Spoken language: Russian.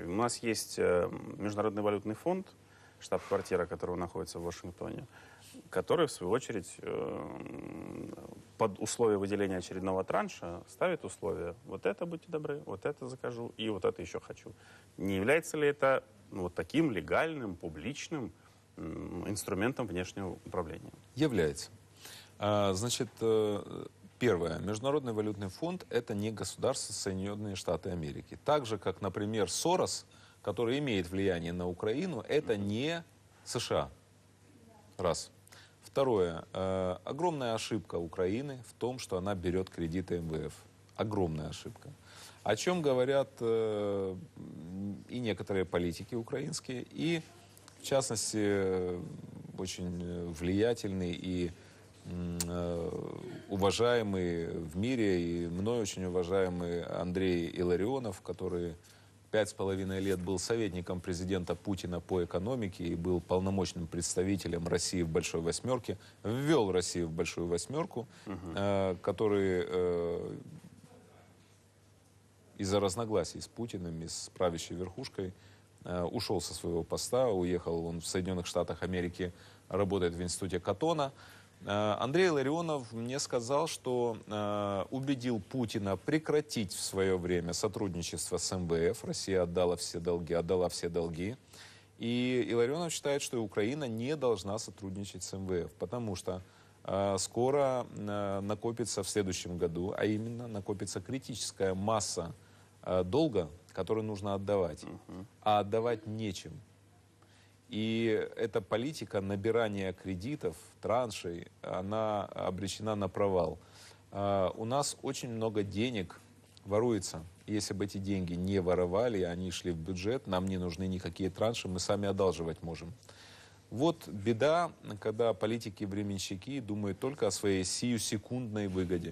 У нас есть э, Международный валютный фонд, штаб-квартира которого находится в Вашингтоне, который, в свою очередь, э, под условия выделения очередного транша ставит условия «вот это, будьте добры, вот это закажу и вот это еще хочу». Не является ли это ну, вот таким легальным, публичным инструментом внешнего управления? Является. А, значит, э, Первое. Международный валютный фонд – это не государство Соединенные Штаты Америки. Так же, как, например, Сорос, который имеет влияние на Украину, это не США. Раз. Второе. Э, огромная ошибка Украины в том, что она берет кредиты МВФ. Огромная ошибка. О чем говорят э, и некоторые политики украинские, и, в частности, э, очень э, влиятельный и э, уважаемый в мире и мной очень уважаемый Андрей Иларионов, который пять с половиной лет был советником президента Путина по экономике и был полномочным представителем России в Большой Восьмерке, ввел Россию в Большую Восьмерку, угу. который э, из-за разногласий с Путиным и с правящей верхушкой э, ушел со своего поста, уехал он в Соединенных Штатах Америки, работает в институте Катона. Э, Андрей Ларионов мне сказал, что э, убедил Путина прекратить в свое время сотрудничество с МВФ. Россия отдала все долги, отдала все долги. И Иларионов считает, что Украина не должна сотрудничать с МВФ, потому что э, скоро накопится в следующем году, а именно накопится критическая масса долга, который нужно отдавать. А отдавать нечем. И эта политика набирания кредитов, траншей, она обречена на провал. А, у нас очень много денег воруется. Если бы эти деньги не воровали, они шли в бюджет, нам не нужны никакие транши, мы сами одалживать можем. Вот беда, когда политики-временщики думают только о своей сию секундной выгоде.